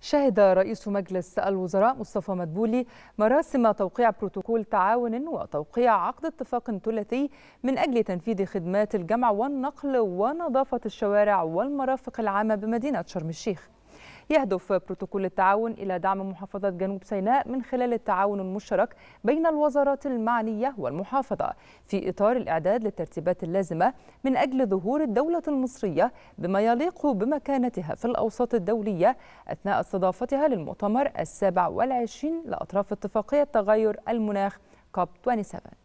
شهد رئيس مجلس الوزراء مصطفى مدبولي مراسم توقيع بروتوكول تعاون وتوقيع عقد اتفاق ثلاثي من أجل تنفيذ خدمات الجمع والنقل ونظافة الشوارع والمرافق العامة بمدينة شرم الشيخ يهدف بروتوكول التعاون إلى دعم محافظة جنوب سيناء من خلال التعاون المشترك بين الوزارات المعنية والمحافظة في إطار الإعداد للترتيبات اللازمة من أجل ظهور الدولة المصرية بما يليق بمكانتها في الأوساط الدولية أثناء استضافتها للمؤتمر السابع والعشرين لأطراف اتفاقية تغير المناخ كوب 27